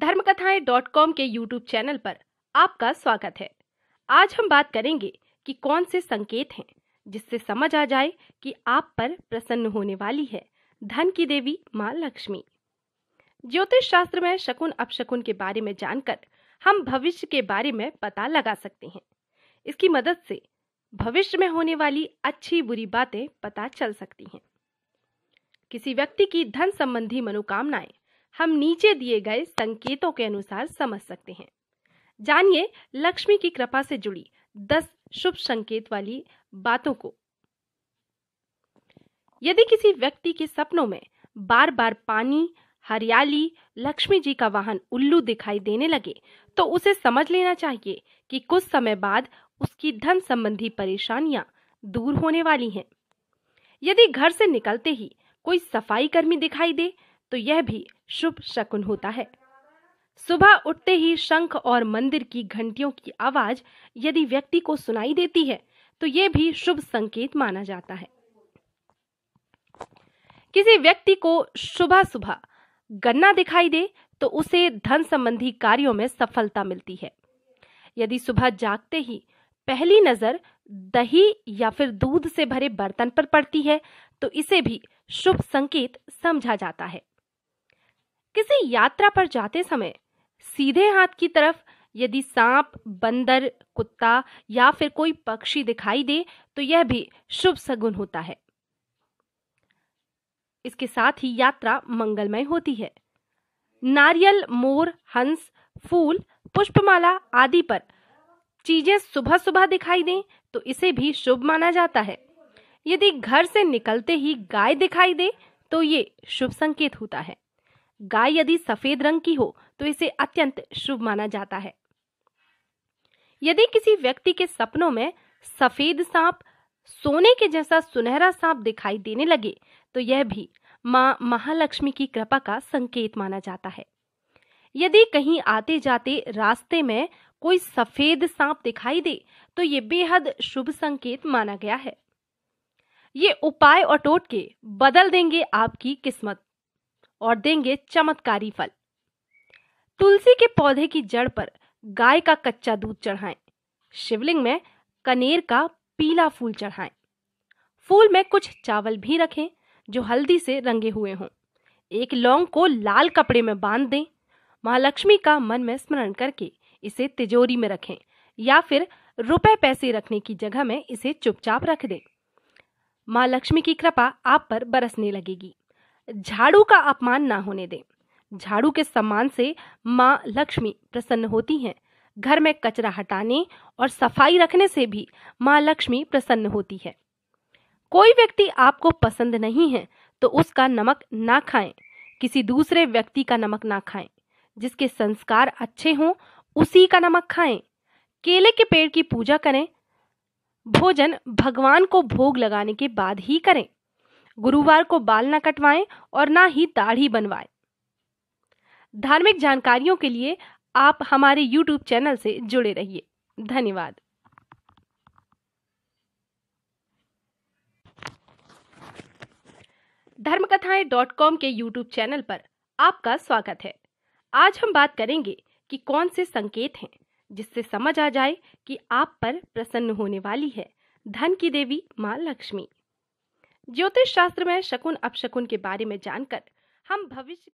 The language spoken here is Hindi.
धर्मकथाएं डॉट कॉम के यूट्यूब चैनल पर आपका स्वागत है आज हम बात करेंगे कि कौन से संकेत हैं जिससे समझ आ जाए कि आप पर प्रसन्न होने वाली है धन की देवी माँ लक्ष्मी ज्योतिष शास्त्र में शकुन अपशकुन के बारे में जानकर हम भविष्य के बारे में पता लगा सकते हैं इसकी मदद से भविष्य में होने वाली अच्छी बुरी बातें पता चल सकती हैं किसी व्यक्ति की धन संबंधी मनोकामनाएं हम नीचे दिए गए संकेतों के अनुसार समझ सकते हैं जानिए लक्ष्मी की कृपा से जुड़ी दस शुभ संकेत वाली बातों को यदि किसी व्यक्ति के सपनों में बार बार पानी हरियाली लक्ष्मी जी का वाहन उल्लू दिखाई देने लगे तो उसे समझ लेना चाहिए कि कुछ समय बाद उसकी धन संबंधी परेशानियां दूर होने वाली हैं यदि घर से निकलते ही कोई सफाई कर्मी दिखाई दे तो यह भी शुभ शकुन होता है सुबह उठते ही शंख और मंदिर की घंटियों की आवाज यदि व्यक्ति को सुनाई देती है तो यह भी शुभ संकेत माना जाता है किसी व्यक्ति को सुबह सुबह गन्ना दिखाई दे तो उसे धन संबंधी कार्यों में सफलता मिलती है यदि सुबह जागते ही पहली नजर दही या फिर दूध से भरे बर्तन पर पड़ती है तो इसे भी शुभ संकेत समझा जाता है किसी यात्रा पर जाते समय सीधे हाथ की तरफ यदि सांप बंदर कुत्ता या फिर कोई पक्षी दिखाई दे तो यह भी शुभ सगुन होता है इसके साथ ही यात्रा मंगलमय होती है नारियल मोर हंस फूल पुष्पमाला आदि पर चीजें सुबह सुबह दिखाई दें तो इसे भी शुभ माना जाता है यदि घर से निकलते ही गाय दिखाई दे तो ये शुभ संकेत होता है गाय यदि सफेद रंग की हो तो इसे अत्यंत शुभ माना जाता है यदि किसी व्यक्ति के सपनों में सफेद सांप सोने के जैसा सुनहरा सांप दिखाई देने लगे तो यह भी मां महालक्ष्मी की कृपा का संकेत माना जाता है यदि कहीं आते जाते रास्ते में कोई सफेद सांप दिखाई दे तो ये बेहद शुभ संकेत माना गया है ये उपाय और टोटके बदल देंगे आपकी किस्मत और देंगे चमत्कारी फल तुलसी के पौधे की जड़ पर गाय का कच्चा दूध चढ़ाएं शिवलिंग में कनेर का पीला फूल चढ़ाएं फूल में कुछ चावल भी रखें जो हल्दी से रंगे हुए हों एक लौंग को लाल कपड़े में बांध दें महालक्ष्मी का मन में स्मरण करके इसे तिजोरी में रखें या फिर रुपए पैसे रखने की जगह में इसे चुपचाप रख दें महालक्ष्मी लक्ष्मी की कृपा आप पर बरसने लगेगी झाड़ू का अपमान ना होने दें झाड़ू के सम्मान से माँ लक्ष्मी प्रसन्न होती हैं घर में कचरा हटाने और सफाई रखने से भी माँ लक्ष्मी प्रसन्न होती है कोई व्यक्ति आपको पसंद नहीं है तो उसका नमक ना खाएं किसी दूसरे व्यक्ति का नमक ना खाएं जिसके संस्कार अच्छे हों उसी का नमक खाएं केले के पेड़ की पूजा करें भोजन भगवान को भोग लगाने के बाद ही करें गुरुवार को बाल ना कटवाएं और ना ही दाढ़ी बनवाएं धार्मिक जानकारियों के लिए आप हमारे YouTube चैनल से जुड़े रहिए धन्यवाद धर्मकथाएं डॉट कॉम के यूट्यूब चैनल पर आपका स्वागत है आज हम बात करेंगे कि कौन से संकेत हैं जिससे समझ आ जाए कि आप पर प्रसन्न होने वाली है धन की देवी माँ लक्ष्मी ज्योतिष शास्त्र में शकुन अपशकुन के बारे में जानकर हम भविष्य